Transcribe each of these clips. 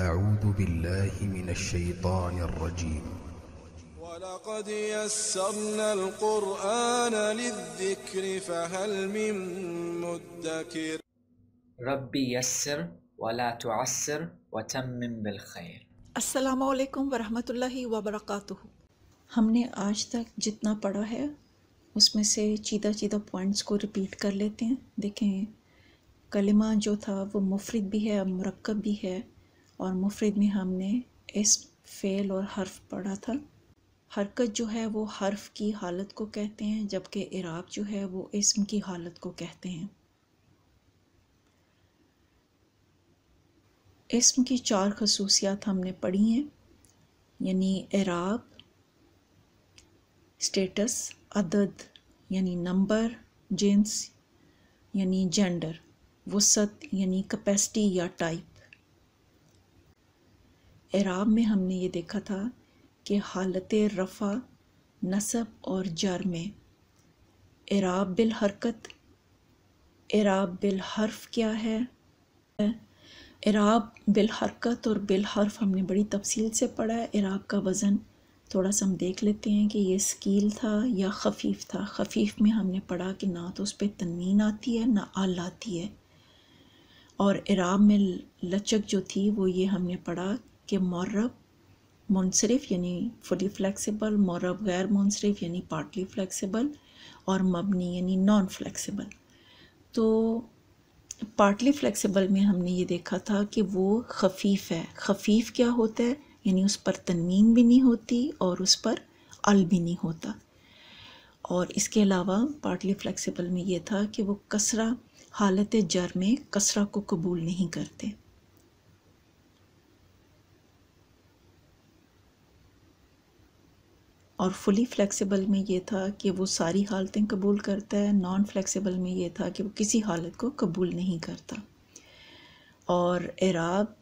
أعوذ بالله من الشيطان الرجيم ولقد يسرنا القرآن للذكر فهل من مدكر ربي يسر ولا تعسر وتمم بالخير السلام عليكم ورحمة الله وبركاته हमने आज तक जितना पढ़ा है उसमें से चीदा चीदा पॉइंट्स को रिपीट कर लेते हैं देखें कलिमा जो था वो मुफरद भी है मरकब भी है और मुफरद में हमने इस फ़ेल और हर्फ पढ़ा था हरकत जो है वो हर्फ की हालत को कहते हैं जबकि इराब जो है वो इसम की हालत को कहते हैं इसम की चार खसूसियात हमने पढ़ी हैं यानी इराब स्टेटस अदद यानी नंबर जिन्स यानी जेंडर वसत यानी कैपेसिटी या टाइप एराब में हमने ये देखा था कि हालत रफ़ा नसब और जर में एराब बिल हरकत एराब बिल हर्फ क्या है एराब बिल हरकत और बिल हर्फ हमने बड़ी तफसील से पढ़ा है एराब का वज़न थोड़ा सा हम देख लेते हैं कि ये स्कील था या खफीफ था खफीफ में हमने पढ़ा कि ना तो उस पर तनवीन आती है ना आल आती है और इराब में लचक जो थी वो ये हमने पढ़ा के मौरब मुनसरफ यानी फुली फ्लैक्सीबल मौरब गैर मुनसरफ यानी पार्टली फ़्लैक्सीबल और मबनी यानी नॉन फ्लैक्सीबल तो पार्टली फ़्लैक्सीबल में हमने ये देखा था कि वो खफीफ है खफीफ क्या होता है यानी उस पर तनवीन भी नहीं होती और उस पर अल भी नहीं होता और इसके अलावा पार्टली फ्लैक्सीबल में ये था कि वो कसरा हालत जर में कसरा को कबूल नहीं करते और फुली फ्लेक्सिबल में ये था कि वो सारी हालतें कबूल करता है नॉन फ्लेक्सिबल में ये था कि वो किसी हालत को कबूल नहीं करता और एराब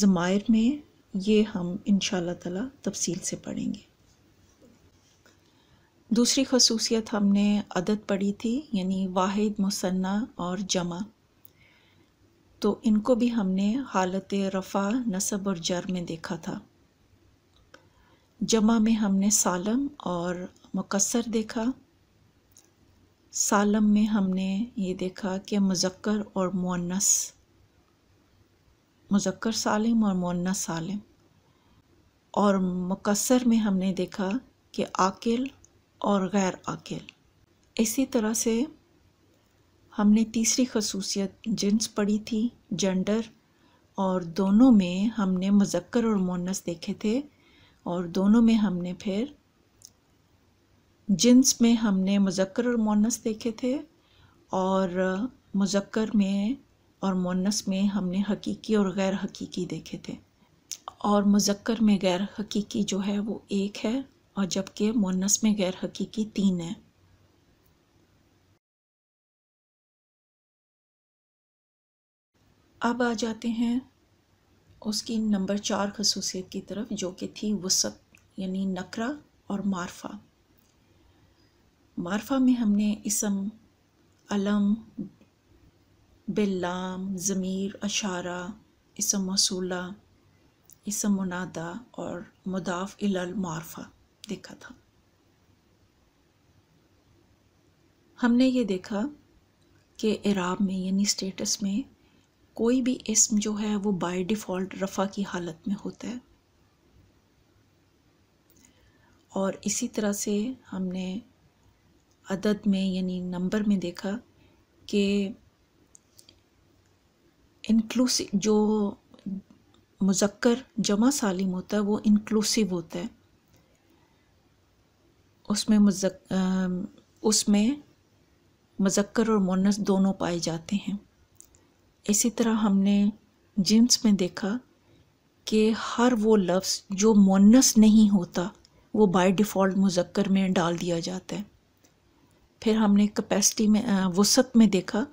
ज़मायर में ये हम इन ताला तफसील से पढ़ेंगे दूसरी खसूसियत हमने अदद पढ़ी थी यानी वाहिद मुसन्ना और जमा तो इनको भी हमने हालत रफ़ा नसब और जर में देखा था जमा में हमने सालम और मुकसर देखा सालम में हमने ये देखा कि मुजक्कर और मुन्नस मुजक्कर सालम और मुन्नस सालम और मुकसर में हमने देखा कि आकिल और गैर आकिल इसी तरह से हमने तीसरी खसूसियत जिन्स पढ़ी थी जेंडर और दोनों में हमने मुजक्कर और मुन्नस देखे थे और दोनों में हमने फिर जिन्स में हमने मुजक्र और मोनस देखे थे और मुजक्र में और मोनस में हमने हकीकी और गैर हकीकी देखे थे और मुजक्र में गैर हकीकी जो है वो एक है और जबकि मोनस में गैर हकीकी तीन है अब आ जाते हैं उसकी नंबर चार खसूसियत की तरफ जो कि थी वसत यानी नकरा और मारफा मारफा में हमने इसम अलम बिल्लाम ज़मीर अशारा इसम मसूला इसम मुनादा और मुदाफ इलल मारफा देखा था हमने ये देखा कि इराब में यानी स्टेटस में कोई भी इसम जो है वो बाय डिफ़ॉल्ट रफ़ा की हालत में होता है और इसी तरह से हमने अदद में यानी नंबर में देखा कि इंक्लूसिव जो मुजक्कर जमा सालिम होता है वो इंक्लूसिव होता है उसमें मुजक उसमें मजक्कर और मोनस दोनों पाए जाते हैं इसी तरह हमने जिम्स में देखा कि हर वो लफ्ज़ जो मोनस नहीं होता वो बाय डिफ़ॉल्ट मुजक्कर में डाल दिया जाता है फिर हमने कैपेसिटी में वसत में देखा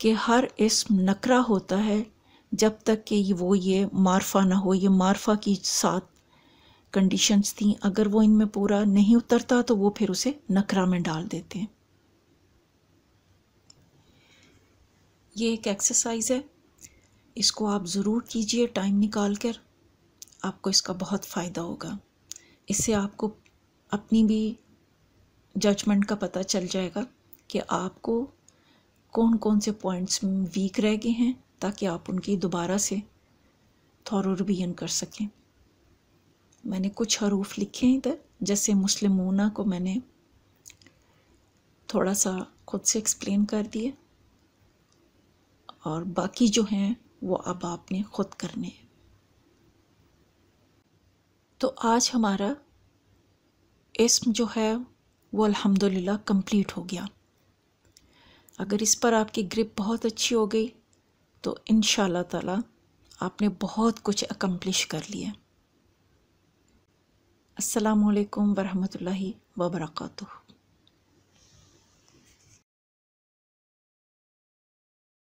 कि हर इसम नकरा होता है जब तक कि वो ये मारफा ना हो ये मारफा की सात कंडीशंस थी अगर वो इनमें पूरा नहीं उतरता तो वो फिर उसे नकरा में डाल देते हैं ये एक एक्सरसाइज है इसको आप ज़रूर कीजिए टाइम निकाल कर आपको इसका बहुत फ़ायदा होगा इससे आपको अपनी भी जजमेंट का पता चल जाएगा कि आपको कौन कौन से पॉइंट्स वीक रह गए हैं ताकि आप उनकी दोबारा से थॉरो रिवीजन कर सकें मैंने कुछ हरूफ लिखे हैं इधर जैसे मुस्लिमूना को मैंने थोड़ा सा खुद से एक्सप्लेन कर दिया और बाकी जो हैं वो अब आपने ख़ुद करने हैं तो आज हमारा इसम जो है वो अल्हम्दुलिल्लाह कंप्लीट हो गया अगर इस पर आपकी ग्रिप बहुत अच्छी हो गई तो इन ताला आपने बहुत कुछ अकम्प्लिश कर लिया असलकम वरहमल वबरकू